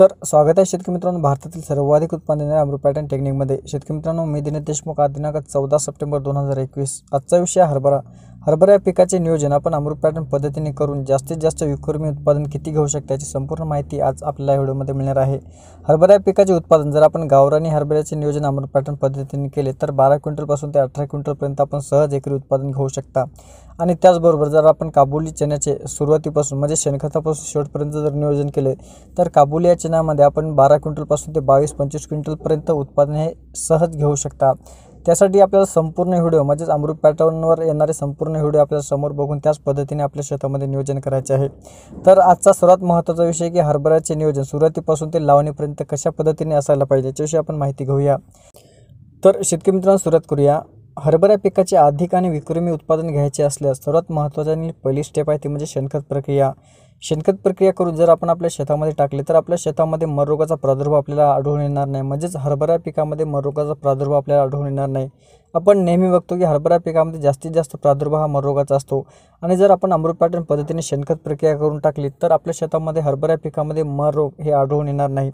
तर स्वागत आहे शेतकरी मित्रांनो भारतातील सर्वाधिक उत्पन्न देणाऱ्या अमृत पॅटर्न टेक्निकमध्ये शेतकरी मित्रांनो मी दिनेश देशमुख आज दिनांक चौदा सप्टेंबर दोन हजार एकवीस आजचा विषय हरभरा हरभरा पिकाचे नियोजन आपण अमृत पॅटर्न पद्धतीने करून जास्तीत जास्त विक्रमी उत्पादन किती घेऊ शकते याची संपूर्ण माहिती आज आपल्याला व्हिडिओमध्ये मिळणार आहे हरभरा पिकाचे उत्पादन जर आपण गावरानी हरभऱ्याचे नियोजन अमृत पॅटर्न पद्धतीने केले तर बारा क्विंटलपासून ते अठरा क्विंटलपर्यंत आपण सहज एकरी उत्पादन घेऊ शकता आणि त्याचबरोबर जर आपण काबुली चण्याचे सुरुवातीपासून म्हणजे शेणखतापासून शेवटपर्यंत जर नियोजन केले तर काबुली या चण्यामध्ये आपण बारा क्विंटलपासून ते बावीस पंचवीस क्विंटलपर्यंत उत्पादन हे सहज घेऊ शकता त्यासाठी आपल्याला संपूर्ण व्हिडिओ म्हणजेच अमृत पॅटर्नवर येणारे संपूर्ण व्हिडिओ आपल्याला समोर बघून त्याच पद्धतीने आपल्या शेतामध्ये नियोजन करायचे आहे तर आजचा सर्वात महत्त्वाचा विषय की हरभऱ्याचे नियोजन सुरुवातीपासून ते लावणीपर्यंत कशा पद्धतीने असायला पाहिजे याच्याविषयी आपण माहिती घेऊया तर शेतकरी मित्रांनो सुरुवात करूया हरभरा पिकाचे अधिक आणि विक्रमी उत्पादन घ्यायचे असल्यास सर्वात महत्त्वाची आणि पहिली स्टेप आहे ती म्हणजे शेणखत प्रक्रिया शेणखत प्रक्रिया करून जर आपण आपल्या शेतामध्ये टाकले तर आपल्या शेतामध्ये मररोगाचा प्रादुर्भाव आपल्याला आढळून येणार नाही म्हणजेच हरभरा पिकामध्ये मररोगाचा प्रादुर्भाव आपल्याला आढळून येणार नाही आपण नेहमी बघतो की हरभरा पिकामध्ये जास्तीत जास्त प्रादुर्भाव हा रोगाचा असतो आणि जर आपण पॅटर्न पद्धतीने शेणखत प्रक्रिया करून टाकली तर आपल्या शेतामध्ये हरभरा पिकामध्ये मररोग हे आढळून येणार नाही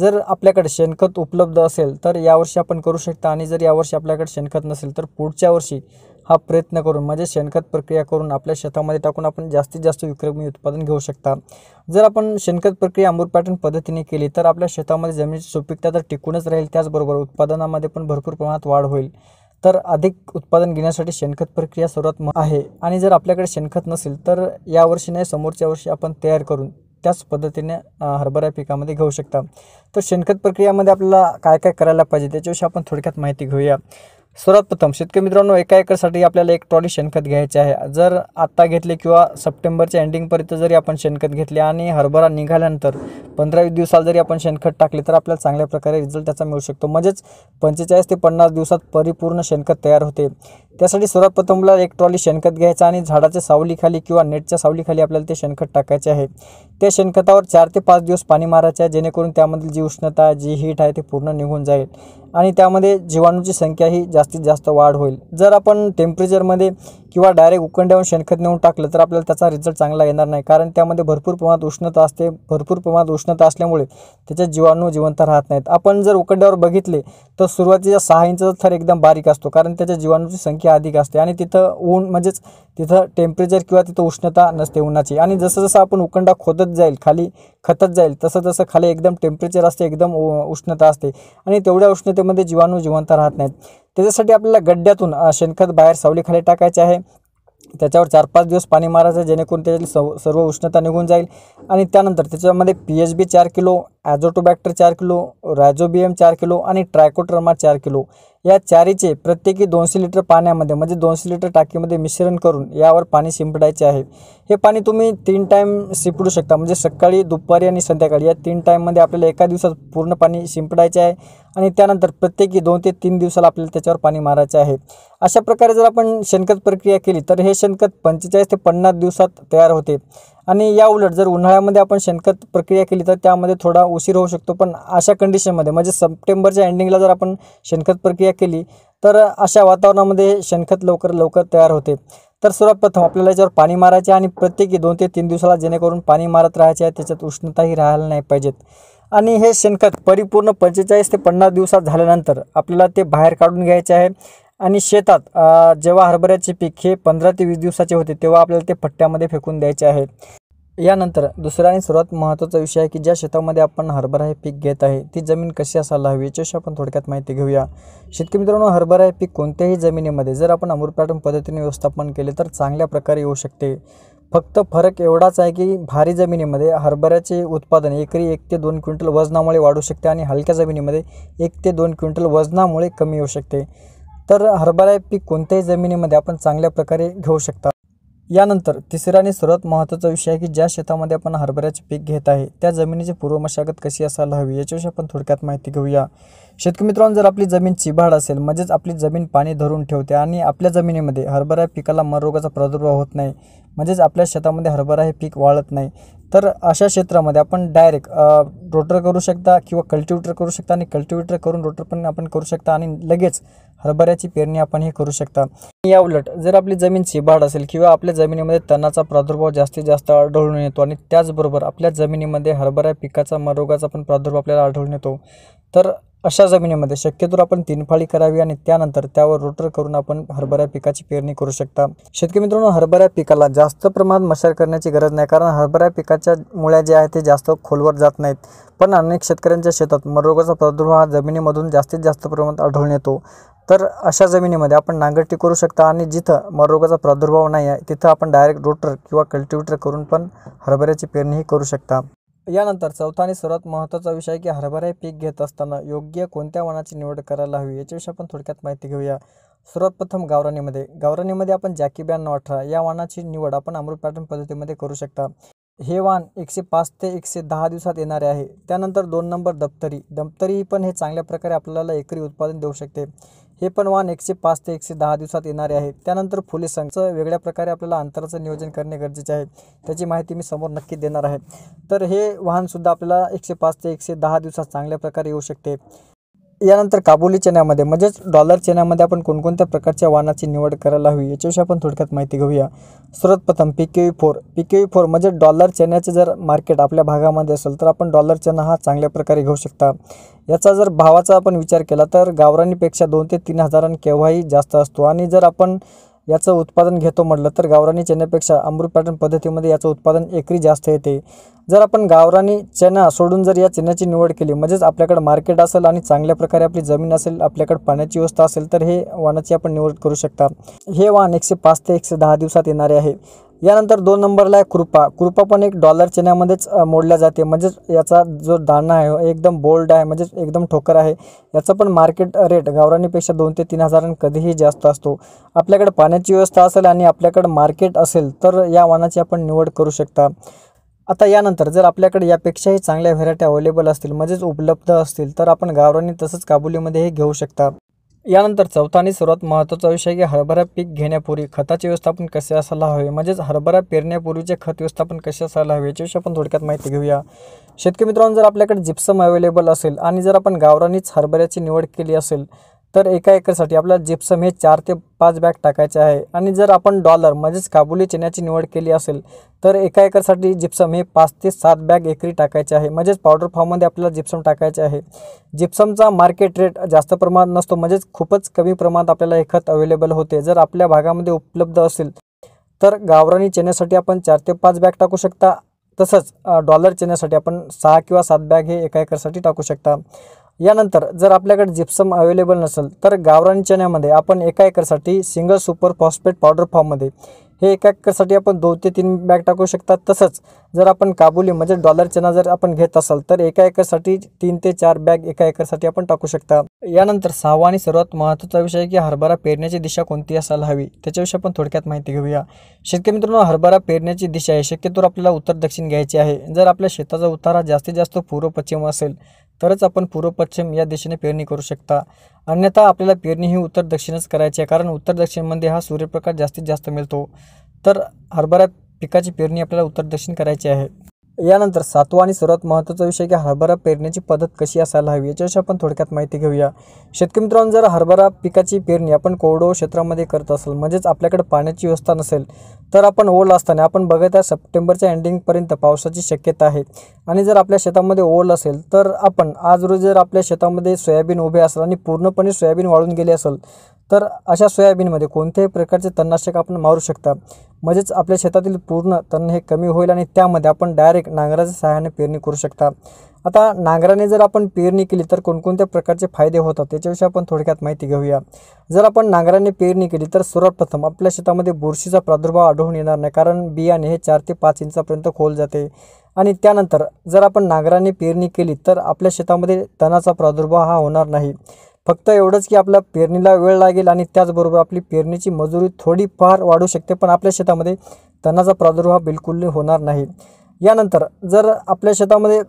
जर आपल्याकडे शेणखत उपलब्ध असेल तर यावर्षी आपण करू शकता आणि जर यावर्षी आपल्याकडे शेणखत नसेल तर पुढच्या वर्षी हा प्रयत्न करून म्हणजे शेणखत प्रक्रिया करून आपल्या शेतामध्ये टाकून आपण जास्तीत जास्त विक्रमी उत्पादन घेऊ शकता जर आपण शेणखत प्रक्रिया अमूर पॅटर्न पद्धतीने केली तर आपल्या शेतामध्ये जमिनीची सुपीकता तर टिकूनच राहील त्याचबरोबर उत्पादनामध्ये पण भरपूर प्रमाणात वाढ होईल तर अधिक उत्पादन घेण्यासाठी शेणखत प्रक्रिया सर्वात आहे आणि जर आपल्याकडे शेणखत नसेल तर यावर्षी नाही समोरच्या वर्षी आपण तयार करून त्याच पद्धतीने हरभरा पिकामध्ये घेऊ शकता तर शेणखत प्रक्रियामध्ये आपल्याला काय काय करायला पाहिजे त्याच्याविषयी आपण थोडक्यात माहिती घेऊया सर्वप्रथम शेतकरी मित्रांनो एका एकरसाठी आपल्याला एक ट्रॉली शेणखत घ्यायचे आहे जर आत्ता घेतले किंवा सप्टेंबरच्या एंडिंगपर्यंत जरी आपण शेणखत घेतले आणि हरभरा निघाल्यानंतर पंधरा वीस दिवसाला जरी आपण शेणखत टाकले तर आपल्याला चांगल्या प्रकारे रिझल्ट त्याचा मिळू शकतो म्हणजेच पंचेचाळीस ते पन्नास दिवसात परिपूर्ण शेणखत तयार होते त्यासाठी सर्वात प्रथमला एक ट्रॉली शेणखत घ्यायचं आणि झाडाच्या सावलीखाली किंवा नेटच्या सावलीखाली आपल्याला ते शेणखत टाकायचे आहे त्या शेणखतावर चार ते पाच दिवस पाणी मारायचे आहे जेणेकरून त्यामधील जी उष्णता जी हीट आहे ती पूर्ण निघून जाईल आणि त्यामध्ये जीवाणूंची संख्या ही जास्तीत जास्त वाढ होईल जर आपण टेम्परेचरमध्ये किंवा डायरेक्ट उकंड्यावर शेणखत नेऊन टाकलं तर आपल्याला त्याचा रिझल्ट चांगला येणार नाही कारण त्यामध्ये भरपूर प्रमाणात उष्णता असते भरपूर प्रमाणात उष्णता असल्यामुळे त्याच्या जीवाणू जिवंत राहत नाहीत आपण जर उकंड्यावर बघितले तर सुरुवातीच्या सहा इंचा थर एकदम बारीक असतो कारण त्याच्या जीवाणूची संख्या अधिक असते आणि तिथं ऊन म्हणजेच तिथं टेम्परेचर किंवा तिथं उष्णता नसते उन्हाची आणि जसं जसं आपण उकंडा खोदत जाईल खाली खतत जाईल तसं तसं खाली एकदम टेम्परेचर असते एकदम उष्णता असते आणि तेवढ्या उष्णतेमध्ये जीवाणू जिवंत राहत नाहीत त्याच्यासाठी आपल्याला गड्ड्यातून शेणखत बाहेर सावलीखाली टाकायचे आहे त्याच्यावर चार पाच दिवस पाणी मारायचं जेणेकरून त्याच्यातील सव सर्व उष्णता निघून जाईल आणि त्यानंतर त्याच्यामध्ये पी एच बी चार किलो ॲझोटोबॅक्टर चार किलो रायझोबियम चार किलो आणि ट्रायकोट्रमा चार किलो या चारीचे प्रत्येकी दोनशे लिटर पाण्यामध्ये म्हणजे दोनशे लिटर टाकीमध्ये मिश्रण करून यावर पाणी शिंपडायचे आहे हे पाणी तुम्ही तीन टाईम शिंपडू शकता म्हणजे सकाळी दुपारी आणि संध्याकाळी या तीन टाईममध्ये आपल्याला एका दिवसात पूर्ण पाणी शिंपडायचे आहे आणि त्यानंतर प्रत्येकी दोन ते तीन दिवसाला आपल्याला त्याच्यावर पाणी मारायचे आहे अशा प्रकारे जर आपण शेणखत प्रक्रिया केली तर हे शेणखत पंचेचाळीस ते पन्नास दिवसात तयार होते आणि या उलट जर उन्हाळ्यामध्ये आपण शेणखत प्रक्रिया केली तर त्यामध्ये थोडा उशीर होऊ शकतो पण अशा कंडिशनमध्ये म्हणजे सप्टेंबरच्या एंडिंगला जर आपण शेणखत प्रक्रिया केली तर अशा वातावरणामध्ये शेणखत लवकर लवकर तयार होते तर सर्वप्रथम आपल्याला याच्यावर पाणी मारायचे आणि प्रत्येकी दोन ते तीन दिवसाला जेणेकरून पाणी मारत राहायचे आहे त्याच्यात उष्णताही राहायला नाही पाहिजेत आणि हे शेणखत परिपूर्ण पंचेचाळीस ते पन्नास दिवसात झाल्यानंतर आपल्याला ते बाहेर काढून घ्यायचे आहे आणि शेतात जेव्हा हरभऱ्याचे पीक हे पंधरा ते वीस दिवसाचे होते तेव्हा आपल्याला ते फट्ट्यामध्ये फेकून द्यायचे आहे यानंतर दुसरा आणि सर्वात महत्त्वाचा विषय आहे की ज्या शेतामध्ये आपण हरभरा हे पीक घेत आहे ती जमीन कशी असायला हवी याच्याशी आपण थोडक्यात माहिती घेऊया शेतकरी मित्रांनो हरभरा हे पीक कोणत्याही जमिनीमध्ये जर आपण अमृतपॅटर्न पद्धतीने व्यवस्थापन केले तर चांगल्या प्रकारे येऊ शकते फक्त फरक एवढाच आहे की भारी जमिनीमध्ये हरभऱ्याचे उत्पादन एकरी एक ते दोन क्विंटल वजनामुळे वाढू शकते आणि हलक्या जमिनीमध्ये एक ते दोन क्विंटल वजनामुळे कमी येऊ शकते तर हरभरा पीक कोणत्याही जमिनीमध्ये आपण चांगल्या प्रकारे घेऊ शकता यानंतर तिसरा आणि सर्वात महत्त्वाचा विषय आहे की ज्या शेतामध्ये आपण हरभऱ्याचे पीक घेत आहे त्या जमिनीची पूर्व मशागत कशी असायला हवी याच्याविषयी आपण थोडक्यात माहिती घेऊया शेतकरी मित्रांनो जर आपली जमीन चिबाड असेल म्हणजेच आपली जमीन पाणी धरून ठेवते आणि आपल्या जमिनीमध्ये हरभरा पिकाला रोगाचा प्रादुर्भाव होत नाही म्हणजेच आपल्या शेतामध्ये हरभरा हे पीक वाळत नाही तर अशा क्षेत्रामध्ये आपण डायरेक्ट रोटर करू शकता किंवा कल्टिवेटर करू शकता आणि कल्टिवेटर करून रोटर पण आपण करू शकता आणि लगेच हरभऱ्याची पेरणी आपण हे करू शकता या उलट जर आपली जमीन शिबाड असेल किंवा आपल्या जमिनीमध्ये तणाचा प्रादुर्भाव जास्तीत जास्त आढळून येतो आणि त्याचबरोबर आपल्या जमिनीमध्ये हरभरा पिकाचा मरोगाचा पण प्रादुर्भाव आपल्याला आढळून येतो तर अशा जमिनीमध्ये शक्यतो आपण तीन फाळी करावी आणि त्यानंतर त्यावर रोटर करून आपण हरभरा पिकाची पेरणी करू शकता शेतकरी मित्रांनो हरभरा पिकाला जास्त प्रमाणात मशार करण्याची गरज नाही कारण हरभरा पिकाच्या मुळ्या ज्या आहेत ते जास्त खोलवर जात नाहीत पण अनेक शेतकऱ्यांच्या शेतात मरोगाचा प्रादुर्भाव हा जमिनीमधून जास्तीत जास्त प्रमाणात आढळून येतो तर अशा जमिनीमध्ये आपण नांगरटी करू शकता आणि जिथं मरोगाचा प्रादुर्भाव नाही आहे तिथं आपण डायरेक्ट रोटर किंवा कल्टिवेटर करून पण हरभऱ्याची पेरणीही करू शकता यानंतर चौथा आणि सर्वात महत्त्वाचा विषय की हरभरा हे पीक घेत असताना योग्य कोणत्या वाणाची निवड करायला हवी याच्याविषयी आपण थोडक्यात माहिती घेऊया सर्वात प्रथम गावरानीमध्ये गावरानीमध्ये आपण जॅकी बॅन अठरा या वाणाची निवड आपण अमृत पॅटर्न पद्धतीमध्ये करू शकता हे वाण एकशे पाच ते एकशे दहा दिवसात येणारे आहे त्यानंतर दोन नंबर दप्तरी दप्तरी पण हे चांगल्या प्रकारे आपल्याला एकरी उत्पादन देऊ शकते हे पण वाहन एकशे पाच ते एकशे दहा दिवसात येणारे आहे त्यानंतर फुले संघचं वेगळ्या प्रकारे आपल्याला अंतराचं नियोजन करणे गरजेचे आहे त्याची माहिती मी समोर नक्की देणार आहे तर हे वाहनसुद्धा आपल्याला एकशे पाच ते एकशे दहा दिवसात चांगल्या प्रकारे येऊ शकते यानंतर काबुली चण्यामध्ये म्हणजेच डॉलर चण्यामध्ये आपण कोणकोणत्या प्रकारच्या वाहनाची निवड करायला हवी याच्याविषयी आपण थोडक्यात माहिती घेऊया सर्वप्रथम P K V four P K V four म्हणजे डॉलर चण्याचं जर मार्केट आपल्या भागामध्ये असेल तर आपण डॉलर चणा हा चांगल्या प्रकारे घेऊ शकता याचा जर भावाचा आपण विचार केला तर गावरानीपेक्षा दोन ते तीन हजारां केव्हाही जास्त असतो आणि जर आपण याचं उत्पादन घेतो म्हटलं तर गावरानी चण्यापेक्षा अमृत पॅटर्न पद्धतीमध्ये याचं उत्पादन एकरी जास्त येते जर आपण गावरानी चणा सोडून जर या चण्याची निवड केली म्हणजेच आपल्याकडे मार्केट असेल आणि चांगल्या प्रकारे आपली जमीन असेल आपल्याकडे पाण्याची व्यवस्था असेल तर हे वाणाची आपण निवड करू शकता हे वाण एकशे पाच ते एकशे दहा दिवसात येणारे आहे यानंतर दोन नंबरला आहे कृपा कृपा पण एक डॉलर चिन्हामध्येच मोडल्या जाते म्हणजेच याचा जो दाणा आहे हो, एकदम बोल्ड आहे म्हणजेच एकदम ठोकर आहे याचा पण मार्केट रेट गावरानीपेक्षा दोन ते तीन हजारां कधीही जास्त असतो आपल्याकडे पाण्याची व्यवस्था असेल आणि आपल्याकडे मार्केट असेल तर या वाणाची आपण निवड करू शकता आता यानंतर जर आपल्याकडे यापेक्षाही चांगल्या व्हेरायटी अवेलेबल असतील म्हणजेच उपलब्ध असतील तर आपण गावरानी तसंच काबुलीमध्येही घेऊ शकता यानंतर चौथा आणि सर्वात महत्त्वाचा विषय की हरभरा पीक घेण्यापूर्वी खताचे व्यवस्थापन कसे असायला हवे म्हणजेच हरभरा पेरण्यापूर्वीचे खत व्यवस्थापन कसे असायला हवे याच्याविषयी आपण थोडक्यात माहिती घेऊया शेतकरी मित्रांनो जर आपल्याकडे जिप्सम अवेलेबल असेल आणि जर आपण गावरानीच हरभऱ्याची निवड केली असेल तर एका एकरसाठी आपल्याला जिप्सम हे चार ते पाच बॅग टाकायचे आहे आणि जर आपण डॉलर म्हणजेच काबुली चण्याची निवड केली असेल तर एका एकरसाठी जिप्सम हे पाच ते सात बॅग एकरी टाकायचे आहे म्हणजेच पावडर फॉर्ममध्ये आपल्याला जिप्सम टाकायचे आहे जिप्समचा मार्केट रेट जास्त प्रमाणात नसतो म्हणजेच खूपच कमी प्रमाणात आपल्याला हे अवेलेबल होते जर आपल्या भागामध्ये उपलब्ध असेल तर गावरानी चण्यासाठी आपण चार ते पाच बॅग टाकू शकता तसंच डॉलर चण्यासाठी आपण सहा किंवा सात बॅग हे एका एकरसाठी टाकू शकता यानंतर जर आपल्याकडे जिप्सम अवेलेबल नसेल तर गावरान चण्यामध्ये आपण एका एकरसाठी सिंगल सुपर फॉस्फेट पावडर फॉर्ममध्ये हे एका एकरसाठी आपण दोन ते तीन बॅग टाकू शकतात तसंच जर आपण काबुली म्हणजे डॉलर चना जर आपण घेत असाल तर एका एकरसाठी तीन ते चार बॅग एका एकरसाठी आपण टाकू शकता यानंतर सहावा आणि सर्वात महत्त्वाचा विषय की हरभरा पेरण्याची दिशा कोणती असायला हवी त्याच्याविषयी आपण थोडक्यात माहिती घेऊया शेतकरी मित्रांनो हरभरा पेरण्याची दिशा आहे शक्यतो आपल्याला उत्तर दक्षिण घ्यायची आहे जर आपल्या शेताचा उतारा जास्तीत जास्त पूर्व पश्चिम असेल तरच आपण पूर्व पश्चिम या दिशेने पेरणी करू शकता अन्यथा आपल्याला पेरणी ही उत्तर दक्षिणच करायची आहे कारण उत्तर दक्षिणमध्ये हा सूर्यप्रकाश जास्तीत जास्त मिळतो तर हरभऱ्या पिकाची पेरणी आपल्याला उत्तर दक्षिण करायची आहे यानंतर सातवा आणि सर्वात महत्त्वाचा विषय की हरभरा पेरण्याची पद्धत कशी असायला हवी याच्याशी आपण थोडक्यात माहिती घेऊया शेतकरी मित्रांनो जर हरभरा पिकाची पेरणी आपण कोरडो क्षेत्रामध्ये करत असेल म्हणजेच आपल्याकडे पाण्याची व्यवस्था नसेल तर आपण ओल असताना आपण बघत आहे सप्टेंबरच्या एंडिंगपर्यंत पावसाची शक्यता आहे आणि जर आपल्या शेतामध्ये ओल असेल तर आपण आज रोज जर आपल्या शेतामध्ये सोयाबीन उभे असेल आणि पूर्णपणे सोयाबीन वाळून गेले असेल तर अशा सोयाबीनमध्ये कोणत्याही प्रकारचे तणनाशक आपण मारू शकता म्हणजेच आपल्या शेतातील पूर्ण तण हे कमी होईल आणि त्यामध्ये आपण डायरेक्ट नांगराच्या सहाय्याने पेरणी करू शकता आता नांगराने जर आपण पेरणी केली तर कोणकोणत्या प्रकारचे फायदे होतात त्याच्याविषयी आपण थोडक्यात माहिती घेऊया जर आपण नांगराने पेरणी केली तर सर्वप्रथम आपल्या शेतामध्ये बुरशीचा प्रादुर्भाव आढळून येणार नाही कारण बियाणे हे चार ते पाच इंचापर्यंत खोल जाते आणि त्यानंतर जर आपण नांगराने पेरणी केली तर आपल्या शेतामध्ये तणाचा प्रादुर्भाव हा होणार नाही फक्त एवढंच की आपल्या पेरणीला वेळ लागेल आणि त्याचबरोबर आपली पेरणीची मजुरी थोडीफार वाढू शकते पण आपल्या शेतामध्ये तणाचा प्रादुर्भाव बिलकुल होणार नाही यानंतर जर आपल्या शेतामध्ये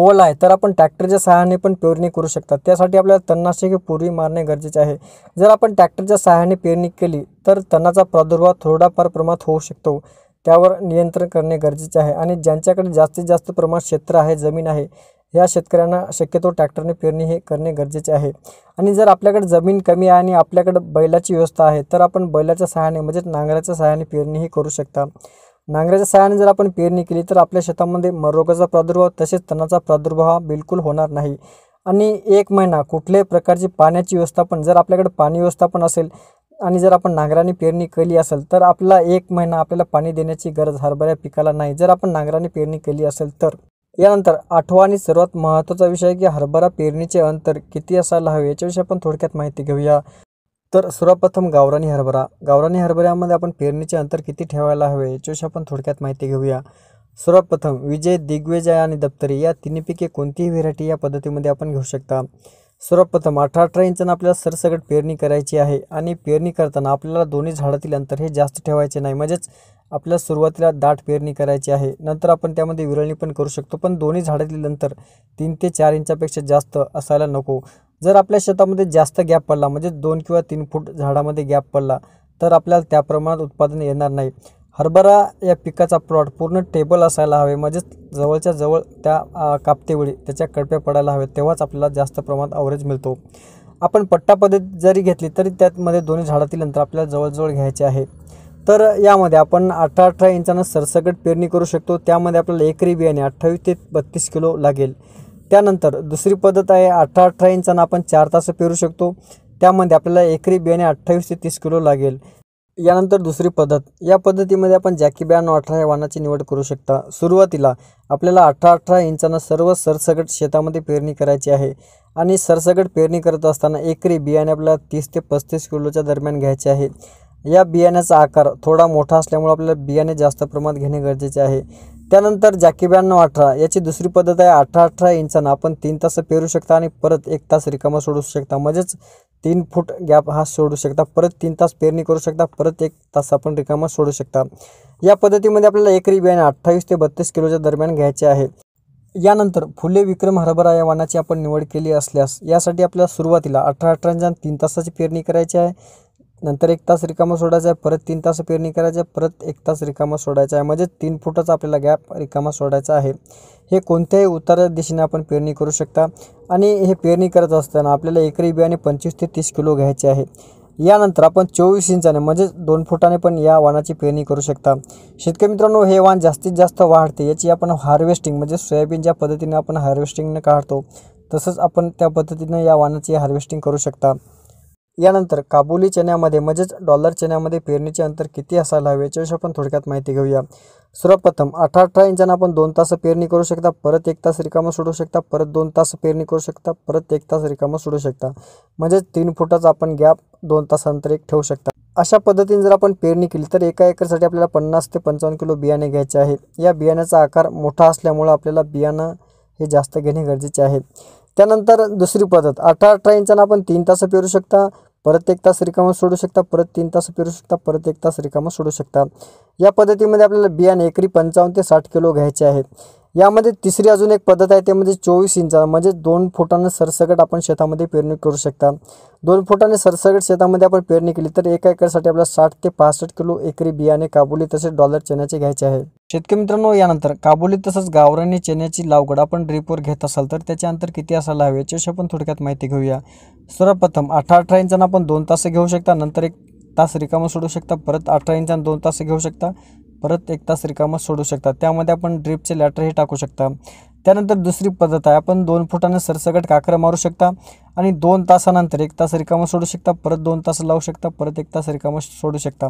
ओल आहे तर आपण ट्रॅक्टरच्या सहाय्याने पण पेरणी करू शकतात त्यासाठी आपल्याला तणनाशके पूर्वी मारणे गरजेचे आहे जर आपण ट्रॅक्टरच्या सहाय्याने पेरणी केली तर तणाचा प्रादुर्भाव थोडाफार प्रमाणात होऊ शकतो त्यावर नियंत्रण करणे गरजेचे आहे आणि ज्यांच्याकडे जास्तीत जास्त प्रमाणात क्षेत्र आहे जमीन आहे ह्या शेतकऱ्यांना शक्यतो ट्रॅक्टरने पेरणी हे करणे गरजेचे आहे आणि जर आपल्याकडे जमीन कमी आहे आणि आपल्याकडं बैलाची व्यवस्था आहे तर आपण बैलाच्या सहाय्याने म्हणजेच नांगराच्या सहाय्याने पेरणीही करू शकता नांगराच्या सहाय्याने जर आपण पेरणी केली तर आपल्या शेतामध्ये मरोगाचा प्रादुर्भाव तसेच तणाचा प्रादुर्भाव हा बिलकुल होणार नाही आणि एक महिना कुठल्याही प्रकारची पाण्याची व्यवस्थापन जर आपल्याकडे पाणी व्यवस्थापन असेल आणि जर आपण नांगराने पेरणी केली असेल तर आपला एक महिना आपल्याला पाणी देण्याची गरज हरभऱ्या पिकाला नाही जर आपण नांगराने पेरणी केली असेल तर यानंतर आठवा आणि सर्वात महत्त्वाचा विषय की हरभरा पेरणीचे अंतर किती असायला हवे याच्याविषयी आपण थोडक्यात माहिती घेऊया तर सर्वप्रथम गावरानी हरभरा गावरानी हरभऱ्यामध्ये आपण पेरणीचे अंतर किती ठेवायला हवे याच्याविषयी आपण थोडक्यात माहिती घेऊया सर्वप्रथम विजय दिग्विजय आणि दप्तरी या तिन्ही पिके कोणतीही व्हेरायटी या पद्धतीमध्ये आपण घेऊ शकता सर्वप्रथम अठरा अठरा इंचानं आपल्याला सरसकट पेरणी करायची आहे आणि पेरणी करताना आपल्याला दोन्ही झाडातील अंतर हे जास्त ठेवायचे नाही म्हणजेच आपल्या सुरुवातीला दाट पेरणी करायची आहे नंतर आपण त्यामध्ये विरळणी पण करू शकतो पण दोन्ही झाडातील अंतर तीन ते चार इंचापेक्षा जास्त असायला नको जर आपल्या शेतामध्ये जास्त गॅप पडला म्हणजे दोन किंवा तीन फूट झाडामध्ये गॅप पडला तर आपल्याला त्या प्रमाणात उत्पादन येणार नाही हरभरा या पिकाचा प्लॉट पूर्ण टेबल असायला हवे म्हणजेच जवळच्या जवळ त्या कापतेवेळी त्याच्या कडप्या पडायला हवे तेव्हाच आपल्याला जास्त प्रमाणात अवरेज मिळतो आपण पट्टा पद्धत जरी घेतली तरी त्यामध्ये दोन्ही झाडातील अंतर आपल्याला जवळजवळ घ्यायचे आहे तर यामध्ये आपण अठरा अठरा इंचानं सरसकट पेरणी करू शकतो त्यामध्ये आपल्याला एकरी बियाणे अठ्ठावीस ते बत्तीस किलो लागेल त्यानंतर दुसरी पद्धत आहे अठरा अठरा इंचानं आपण चार तास पेरू शकतो त्यामध्ये आपल्याला एकरी बियाणे अठ्ठावीस ते तीस किलो लागेल यानंतर दुसरी पद्धत या पद्धतीमध्ये आपण जॅकी बॅन अठरा या वाहनाची निवड करू शकता सुरुवातीला आपल्याला अठरा अठरा इंचानं सर्व सरसगट शेतामध्ये पेरणी करायची आहे आणि सरसगट पेरणी करत असताना एकरी बियाणे आपल्याला तीस ते पस्तीस किलोच्या दरम्यान घ्यायचे आहे या बियाण्याचा आकार थोडा मोठा असल्यामुळे आपल्याला बियाणे जास्त प्रमाणात घेणे गरजेचे आहे त्यानंतर जॅकी ब्याण्णव अठरा याची दुसरी पद्धत आहे अठरा अठरा इंचांना आपण तीन तास पेरू शकता आणि परत एक तास रिकामा सोडू शकता म्हणजेच तीन फूट गॅप हा सोडू शकता परत तीन तास पेरणी करू शकता परत एक तास आपण रिकामा सोडू शकता या पद्धतीमध्ये आपल्याला एकरी बियाणे अठ्ठावीस ते बत्तीस किलोच्या दरम्यान घ्यायचे आहे यानंतर फुले विक्रम हरभरा या वाणाची आपण निवड केली असल्यास यासाठी आपल्याला सुरुवातीला अठरा अठरा तीन तासाची पेरणी करायची आहे नंतर एक तास रिकामा सोडायचा आहे परत तीन तास पेरणी करायचं आहे परत एक तास रिकामा सोडायचा आहे म्हणजे तीन फुटाचा आपल्याला गॅप रिकामा सोडायचा आहे हे कोणत्याही उत्तर दिशेने आपण पेरणी करू शकता आणि हे पेरणी करत असताना आपल्याला एकरी बियाणे पंचवीस ते तीस किलो घ्यायचे आहे यानंतर आपण चोवीस इंचाने म्हणजेच दोन फुटाने पण या वाणाची पेरणी करू शकता शेतकरी मित्रांनो हे वाण जास्तीत जास्त वाढते याची आपण हार्वेस्टिंग म्हणजे सोयाबीन ज्या पद्धतीने आपण हार्वेस्टिंगने काढतो तसंच आपण त्या पद्धतीनं या वाणाची हार्वेस्टिंग करू शकता यानंतर काबुली चण्यामध्ये म्हणजेच डॉलर चण्यामध्ये पेरणीचे अंतर किती असायला हवे याच्याविषयी आपण थोडक्यात माहिती घेऊया सर्वप्रथम अठरा अठरा इंचांना आपण दोन तास पेरणी करू शकता परत एक तास रिकामं सोडू शकता परत दोन तास पेरणी करू शकता परत एक तास रिकामं सोडू शकता म्हणजेच तीन फुटाचा आपण गॅप दोन तासानंतर एक ठेवू शकता अशा पद्धतीने जर आपण पेरणी केली तर एका एकरसाठी आपल्याला पन्नास ते पंचावन्न किलो बियाणे घ्यायचे आहे या बियाण्याचा आकार मोठा असल्यामुळं आपल्याला बियाणं हे जास्त घेणे गरजेचे आहे त्यानंतर दुसरी पद्धत अठरा अठरा इंचांना आपण तीन तास पेरू शकता परत एक तास रिकामा सोडू शकता परत तीन तास पेरू शकता परत एक तास रिकामा सोडू शकता या पद्धतीमध्ये आपल्याला बियाणे एकरी पंचावन्न ते साठ किलो घ्यायचे आहेत यामध्ये तिसरी अजून एक पद्धत आहे ते म्हणजे चोवीस इंचा म्हणजे दोन फुटानं सरसगट आपण शेतामध्ये पेरणी करू शकता दोन फुटाने सरसगट शेतामध्ये आपण पेरणी केली तर एका एकरसाठी आपल्याला साठ ते पासष्ट किलो एकरी बियाणे काबुली तसेच डॉलर चण्याचे घ्यायचे आहे शेतकरी मित्रांनो यानंतर काबुली तसंच गावरानी चण्याची लावगड आपण ड्रीपवर घेत असाल तर त्याच्या अंतर किती असायला हवे याच्याशी आपण थोडक्यात माहिती घेऊया सर्वप्रथम अठरा अठरा इंचांना आपण दोन तास घेऊ शकता नंतर एक तास रिकामं सोडू शकता परत अठरा इंचांना दोन तास घेऊ शकता परत एक तास रिकामं सोडू शकता त्यामध्ये आपण ड्रिपचे लॅटरही टाकू शकता त्यानंतर दुसरी पद्धत आहे आपण दोन फुटाने सरसकट काकरं मारू शकता आणि दोन तासानंतर एक तास रिकामं सोडू शकता परत दोन तास लावू शकता परत एक तास रिकामं सोडू शकता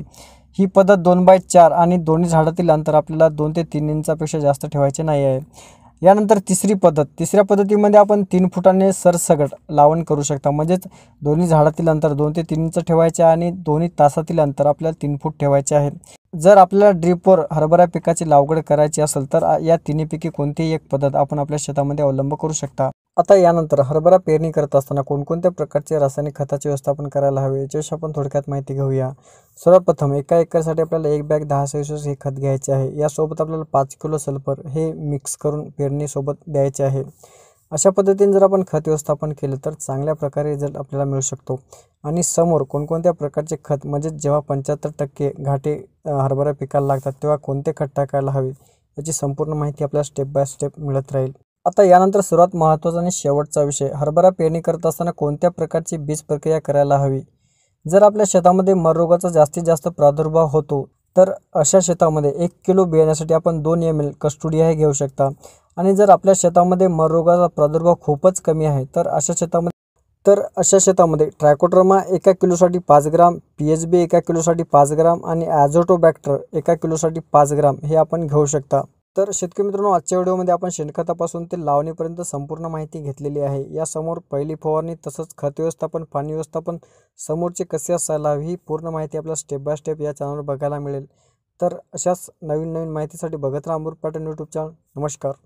ही पद्धत दोन बाय चार आणि दोन्ही झाडातील अंतर आपल्याला दोन ते तीन इंचापेक्षा जास्त ठेवायचे नाही आहे यानंतर तिसरी पद्धत तिसऱ्या पद्धतीमध्ये आपण तीन फुटाने सरसगट लावण करू शकता म्हणजेच दोन्ही झाडातील अंतर दोन ते तीन इंच ठेवायचे आणि दोन्ही तासातील अंतर आपल्याला तीन फूट ठेवायचे आहे जर आपल्याला ड्रिपवर हरभरा पिकाची लागवड करायची असेल तर या तिन्हीपैकी कोणतीही एक पद्धत आपण आपल्या शेतामध्ये अवलंब करू शकता आता यानंतर हरभरा पेरणी करत असताना कोणकोणत्या प्रकारचे रासायनिक खताचे व्यवस्थापन करायला हवे याच्याविषयी आपण थोडक्यात माहिती घेऊया सर्वप्रथम एका एकरसाठी आपल्याला एक बॅग दहा सेल्सिअस हे खत घ्यायचे आहे यासोबत आपल्याला पाच किलो सल्फर हे मिक्स करून पेरणीसोबत द्यायचे आहे अशा पद्धतीने जर आपण खत व्यवस्थापन केलं तर चांगल्या प्रकारे रिझल्ट आपल्याला मिळू शकतो आणि समोर कोणकोणत्या प्रकारचे खत म्हणजे जेव्हा पंच्याहत्तर टक्के घाटे हरभरा पिकाला लागतात तेव्हा कोणते खत टाकायला हवे याची संपूर्ण माहिती आपल्याला स्टेप बाय स्टेप मिळत राहील आता यानंतर सर्वात महत्त्वाचा आणि शेवटचा विषय हरभरा पेरणी करत असताना कोणत्या प्रकारची बीज प्रक्रिया करायला हवी जर आपल्या शेतामध्ये मररोगाचा जास्तीत जास्त प्रादुर्भाव होतो तर अशा शेतामध्ये एक किलो बियाण्यासाठी आपण दोन एम एल कस्टुडिया हे घेऊ शकता आणि जर आपल्या शेतामध्ये मररोगाचा प्रादुर्भाव खूपच कमी आहे तर अशा शेतामध्ये तर अशा शेतामध्ये ट्रॅकोट्रमा एका किलोसाठी पाच ग्राम पी एच बी एका किलोसाठी पाच ग्राम आणि ॲझोटोबॅक्टर एका किलोसाठी पाच ग्राम हे आपण घेऊ शकता तर शेतकरी मित्रांनो आजच्या व्हिडिओमध्ये आपण शेणखतापासून ते लावणीपर्यंत संपूर्ण माहिती घेतलेली आहे यासमोर पहिली फवारणी तसंच खत व्यवस्थापन पाणी व्यवस्थापन समोरचे कसे असायला ही पूर्ण माहिती आपल्याला स्टेप बाय स्टेप या चॅनलवर बघायला मिळेल तर अशाच नवीन नवीन माहितीसाठी बघत राहा अमृत पॅटर्न यूट्यूब चॅनल नमस्कार